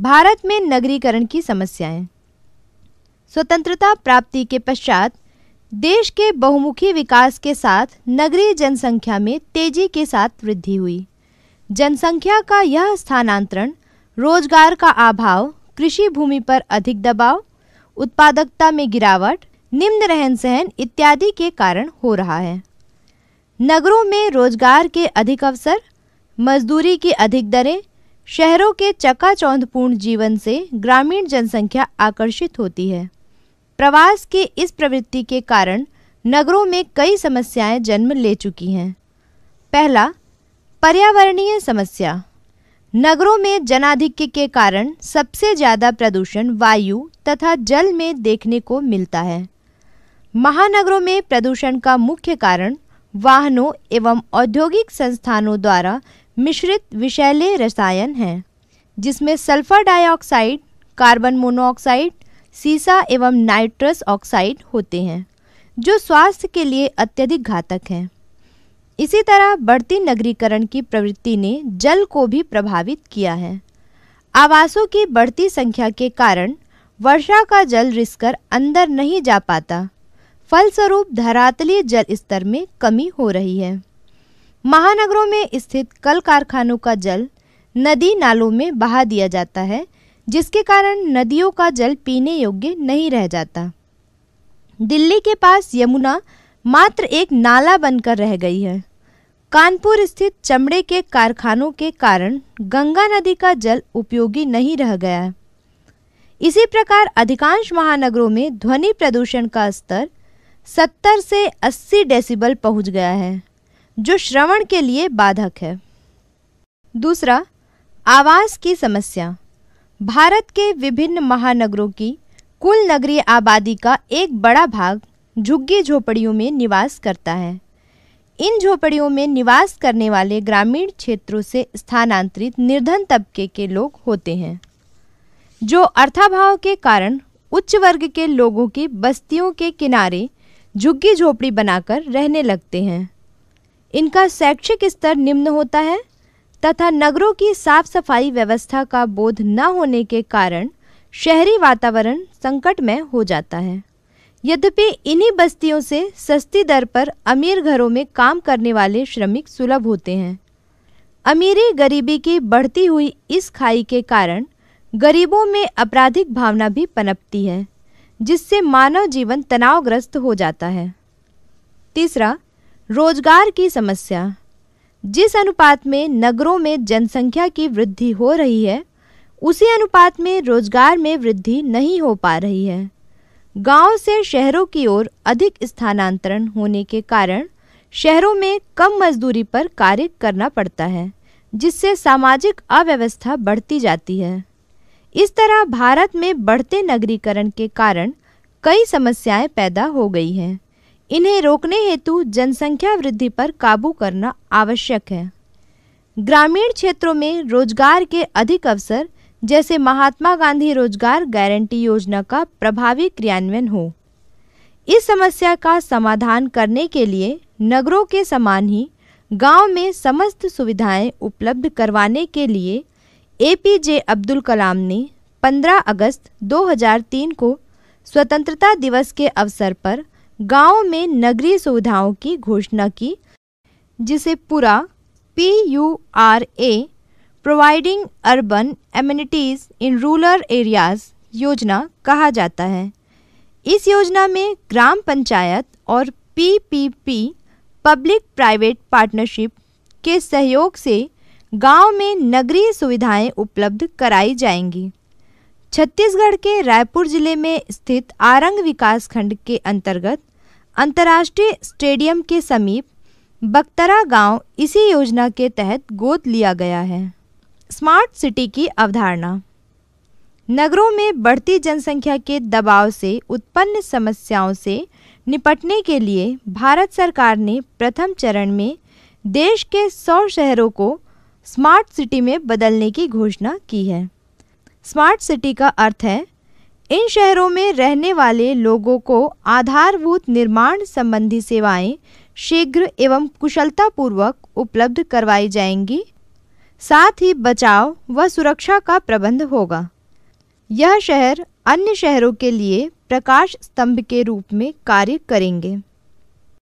भारत में नगरीकरण की समस्याएं स्वतंत्रता प्राप्ति के पश्चात देश के बहुमुखी विकास के साथ नगरीय जनसंख्या में तेजी के साथ वृद्धि हुई जनसंख्या का यह स्थानांतरण रोजगार का अभाव कृषि भूमि पर अधिक दबाव उत्पादकता में गिरावट निम्न रहन सहन इत्यादि के कारण हो रहा है नगरों में रोजगार के अधिक अवसर मजदूरी की अधिक दरें शहरों के चकाचौंधपूर्ण जीवन से ग्रामीण जनसंख्या आकर्षित होती है प्रवास की इस प्रवृत्ति के कारण नगरों में कई समस्याएं जन्म ले चुकी हैं पहला पर्यावरणीय समस्या नगरों में जनाधिक्य के कारण सबसे ज़्यादा प्रदूषण वायु तथा जल में देखने को मिलता है महानगरों में प्रदूषण का मुख्य कारण वाहनों एवं औद्योगिक संस्थानों द्वारा मिश्रित विषैले रसायन हैं जिसमें सल्फर डाइऑक्साइड कार्बन मोनोऑक्साइड सीसा एवं नाइट्रस ऑक्साइड होते हैं जो स्वास्थ्य के लिए अत्यधिक घातक हैं इसी तरह बढ़ती नगरीकरण की प्रवृत्ति ने जल को भी प्रभावित किया है आवासों की बढ़ती संख्या के कारण वर्षा का जल रिसकर अंदर नहीं जा पाता फलस्वरूप धरातलीय जल स्तर में कमी हो रही है महानगरों में स्थित कल कारखानों का जल नदी नालों में बहा दिया जाता है जिसके कारण नदियों का जल पीने योग्य नहीं रह जाता दिल्ली के पास यमुना मात्र एक नाला बनकर रह गई है कानपुर स्थित चमड़े के कारखानों के कारण गंगा नदी का जल उपयोगी नहीं रह गया है इसी प्रकार अधिकांश महानगरों में ध्वनि प्रदूषण का स्तर 70 से 80 डेसिबल पहुंच गया है जो श्रवण के लिए बाधक है दूसरा आवास की समस्या भारत के विभिन्न महानगरों की कुल नगरीय आबादी का एक बड़ा भाग झुग्गी झोपड़ियों में निवास करता है इन झोपड़ियों में निवास करने वाले ग्रामीण क्षेत्रों से स्थानांतरित निर्धन तबके के लोग होते हैं जो अर्थाभाव के कारण उच्च वर्ग के लोगों की बस्तियों के किनारे झुग्गी झोपड़ी बनाकर रहने लगते हैं इनका शैक्षिक स्तर निम्न होता है तथा नगरों की साफ सफाई व्यवस्था का बोध न होने के कारण शहरी वातावरण संकट में हो जाता है यद्यपि इन्हीं बस्तियों से सस्ती दर पर अमीर घरों में काम करने वाले श्रमिक सुलभ होते हैं अमीरी गरीबी की बढ़ती हुई इस खाई के कारण गरीबों में आपराधिक भावना भी पनपती है जिससे मानव जीवन तनावग्रस्त हो जाता है तीसरा रोजगार की समस्या जिस अनुपात में नगरों में जनसंख्या की वृद्धि हो रही है उसी अनुपात में रोजगार में वृद्धि नहीं हो पा रही है गांव से शहरों की ओर अधिक स्थानांतरण होने के कारण शहरों में कम मजदूरी पर कार्य करना पड़ता है जिससे सामाजिक अव्यवस्था बढ़ती जाती है इस तरह भारत में बढ़ते नगरीकरण के कारण कई समस्याएं पैदा हो गई हैं इन्हें रोकने हेतु जनसंख्या वृद्धि पर काबू करना आवश्यक है ग्रामीण क्षेत्रों में रोजगार के अधिक अवसर जैसे महात्मा गांधी रोजगार गारंटी योजना का प्रभावी क्रियान्वयन हो इस समस्या का समाधान करने के लिए नगरों के समान ही गांव में समस्त सुविधाएं उपलब्ध करवाने के लिए एपीजे अब्दुल कलाम ने 15 अगस्त 2003 को स्वतंत्रता दिवस के अवसर पर गांव में नगरीय सुविधाओं की घोषणा की जिसे पूरा P U R A providing urban amenities in rural areas योजना कहा जाता है इस योजना में ग्राम पंचायत और पीपीपी पब्लिक प्राइवेट पार्टनरशिप के सहयोग से गांव में नगरीय सुविधाएं उपलब्ध कराई जाएंगी छत्तीसगढ़ के रायपुर जिले में स्थित आरंग विकास खंड के अंतर्गत अंतर्राष्ट्रीय स्टेडियम के समीप बख्तरा गांव इसी योजना के तहत गोद लिया गया है स्मार्ट सिटी की अवधारणा नगरों में बढ़ती जनसंख्या के दबाव से उत्पन्न समस्याओं से निपटने के लिए भारत सरकार ने प्रथम चरण में देश के सौ शहरों को स्मार्ट सिटी में बदलने की घोषणा की है स्मार्ट सिटी का अर्थ है इन शहरों में रहने वाले लोगों को आधारभूत निर्माण संबंधी सेवाएं शीघ्र एवं कुशलतापूर्वक उपलब्ध करवाई जाएंगी साथ ही बचाव व सुरक्षा का प्रबंध होगा यह शहर अन्य शहरों के लिए प्रकाश स्तंभ के रूप में कार्य करेंगे